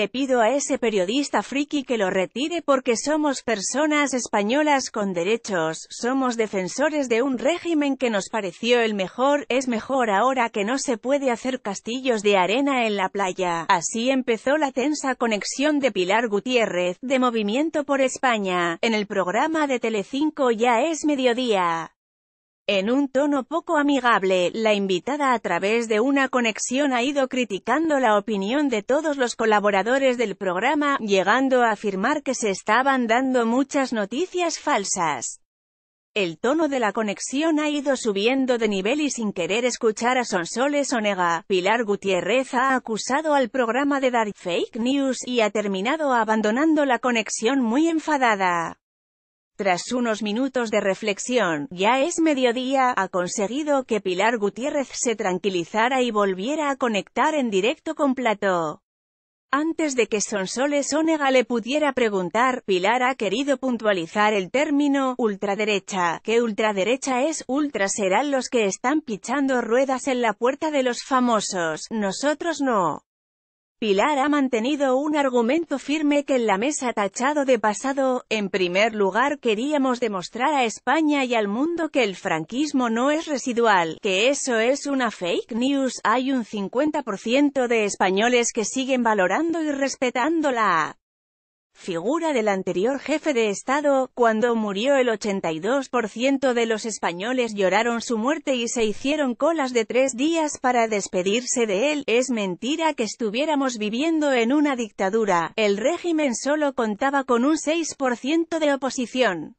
le pido a ese periodista friki que lo retire porque somos personas españolas con derechos, somos defensores de un régimen que nos pareció el mejor, es mejor ahora que no se puede hacer castillos de arena en la playa. Así empezó la tensa conexión de Pilar Gutiérrez, de Movimiento por España, en el programa de Telecinco Ya es Mediodía. En un tono poco amigable, la invitada a través de una conexión ha ido criticando la opinión de todos los colaboradores del programa, llegando a afirmar que se estaban dando muchas noticias falsas. El tono de la conexión ha ido subiendo de nivel y sin querer escuchar a Sonsoles Onega, Pilar Gutiérrez ha acusado al programa de dar fake news y ha terminado abandonando la conexión muy enfadada. Tras unos minutos de reflexión, ya es mediodía, ha conseguido que Pilar Gutiérrez se tranquilizara y volviera a conectar en directo con Plató. Antes de que Sonsoles Onega le pudiera preguntar, Pilar ha querido puntualizar el término ultraderecha. ¿Qué ultraderecha es? Ultra serán los que están pichando ruedas en la puerta de los famosos, nosotros no. Pilar ha mantenido un argumento firme que en la mesa tachado de pasado, en primer lugar queríamos demostrar a España y al mundo que el franquismo no es residual, que eso es una fake news, hay un 50% de españoles que siguen valorando y respetando la figura del anterior jefe de Estado, cuando murió el 82% de los españoles lloraron su muerte y se hicieron colas de tres días para despedirse de él, es mentira que estuviéramos viviendo en una dictadura, el régimen solo contaba con un 6% de oposición.